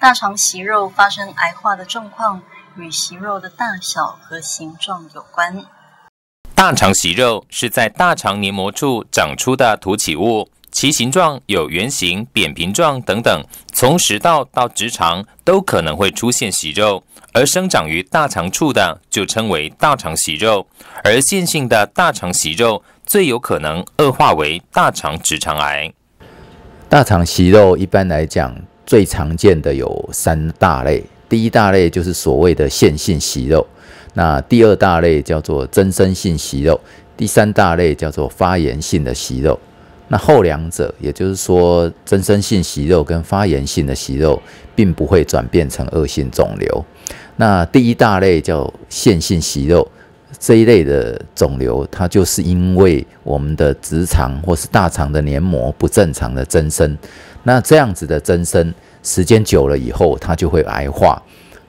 大肠息肉发生癌化的状况与息肉的大小和形状有关。大肠息肉是在大肠黏膜处长出的凸起物，其形状有圆形、扁平状等等。从食道到直肠都可能会出现息肉，而生长于大肠处的就称为大肠息肉。而线性的大肠息肉最有可能恶化为大肠直肠癌。大肠息肉一般来讲。最常见的有三大类，第一大类就是所谓的线性息肉，那第二大类叫做增生性息肉，第三大类叫做发炎性的息肉。那后两者，也就是说增生性息肉跟发炎性的息肉，并不会转变成恶性肿瘤。那第一大类叫线性息肉。这一类的肿瘤，它就是因为我们的直肠或是大肠的黏膜不正常的增生，那这样子的增生时间久了以后，它就会癌化，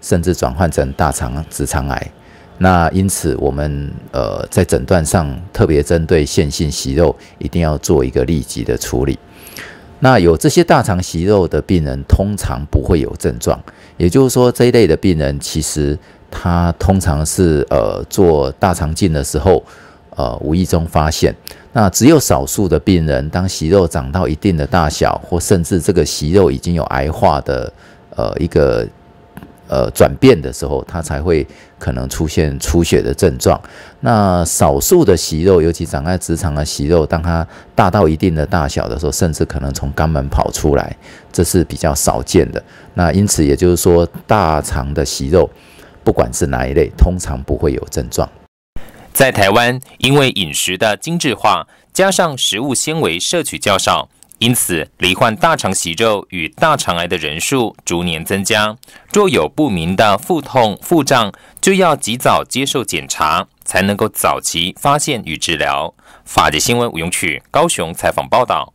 甚至转换成大肠直肠癌。那因此，我们呃在诊断上特别针对腺性息肉，一定要做一个立即的处理。那有这些大肠息肉的病人，通常不会有症状，也就是说，这一类的病人其实他通常是呃做大肠镜的时候，呃无意中发现。那只有少数的病人，当息肉长到一定的大小，或甚至这个息肉已经有癌化的呃一个。呃，转变的时候，它才会可能出现出血的症状。那少数的息肉，尤其长在直肠的息肉，当它大到一定的大小的时候，甚至可能从肛门跑出来，这是比较少见的。那因此，也就是说，大肠的息肉，不管是哪一类，通常不会有症状。在台湾，因为饮食的精致化，加上食物纤维摄取较少。因此，罹患大肠息肉与大肠癌的人数逐年增加。若有不明的腹痛、腹胀，就要及早接受检查，才能够早期发现与治疗。法界新闻吴永曲高雄采访报道。